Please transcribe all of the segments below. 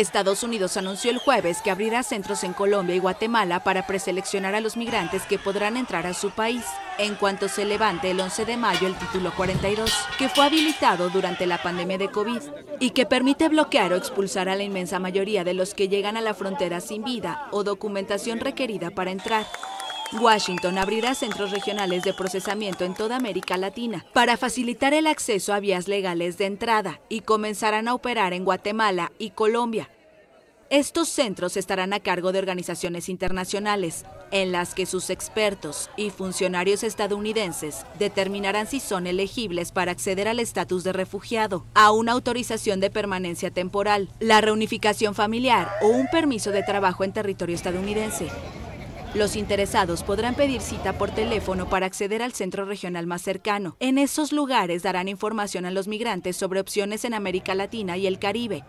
Estados Unidos anunció el jueves que abrirá centros en Colombia y Guatemala para preseleccionar a los migrantes que podrán entrar a su país en cuanto se levante el 11 de mayo el título 42, que fue habilitado durante la pandemia de COVID y que permite bloquear o expulsar a la inmensa mayoría de los que llegan a la frontera sin vida o documentación requerida para entrar. Washington abrirá centros regionales de procesamiento en toda América Latina para facilitar el acceso a vías legales de entrada y comenzarán a operar en Guatemala y Colombia. Estos centros estarán a cargo de organizaciones internacionales, en las que sus expertos y funcionarios estadounidenses determinarán si son elegibles para acceder al estatus de refugiado, a una autorización de permanencia temporal, la reunificación familiar o un permiso de trabajo en territorio estadounidense. Los interesados podrán pedir cita por teléfono para acceder al centro regional más cercano. En esos lugares darán información a los migrantes sobre opciones en América Latina y el Caribe.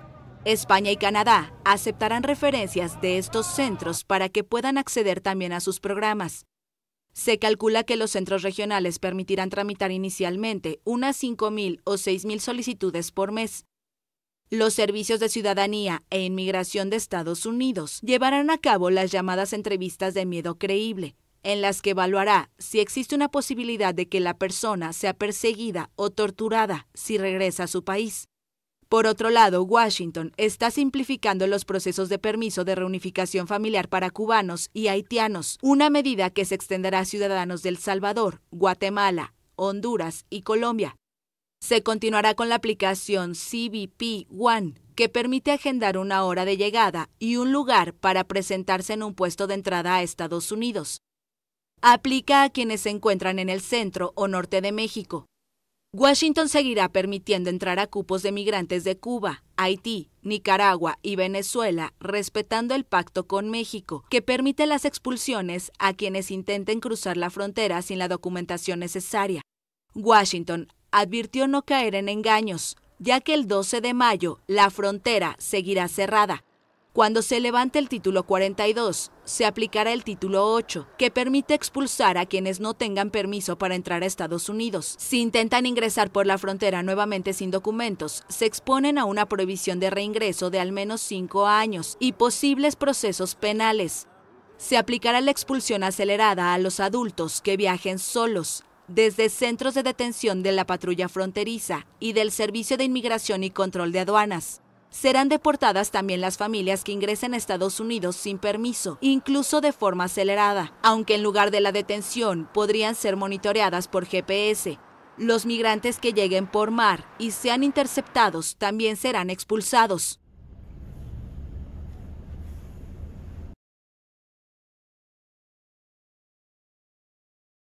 España y Canadá aceptarán referencias de estos centros para que puedan acceder también a sus programas. Se calcula que los centros regionales permitirán tramitar inicialmente unas 5.000 o 6.000 solicitudes por mes. Los servicios de ciudadanía e inmigración de Estados Unidos llevarán a cabo las llamadas entrevistas de miedo creíble, en las que evaluará si existe una posibilidad de que la persona sea perseguida o torturada si regresa a su país. Por otro lado, Washington está simplificando los procesos de permiso de reunificación familiar para cubanos y haitianos, una medida que se extenderá a ciudadanos de El Salvador, Guatemala, Honduras y Colombia, se continuará con la aplicación CBP One, que permite agendar una hora de llegada y un lugar para presentarse en un puesto de entrada a Estados Unidos. Aplica a quienes se encuentran en el centro o norte de México. Washington seguirá permitiendo entrar a cupos de migrantes de Cuba, Haití, Nicaragua y Venezuela, respetando el pacto con México, que permite las expulsiones a quienes intenten cruzar la frontera sin la documentación necesaria. Washington advirtió no caer en engaños, ya que el 12 de mayo la frontera seguirá cerrada. Cuando se levante el título 42, se aplicará el título 8, que permite expulsar a quienes no tengan permiso para entrar a Estados Unidos. Si intentan ingresar por la frontera nuevamente sin documentos, se exponen a una prohibición de reingreso de al menos 5 años y posibles procesos penales. Se aplicará la expulsión acelerada a los adultos que viajen solos, desde centros de detención de la patrulla fronteriza y del Servicio de Inmigración y Control de Aduanas. Serán deportadas también las familias que ingresen a Estados Unidos sin permiso, incluso de forma acelerada, aunque en lugar de la detención podrían ser monitoreadas por GPS. Los migrantes que lleguen por mar y sean interceptados también serán expulsados.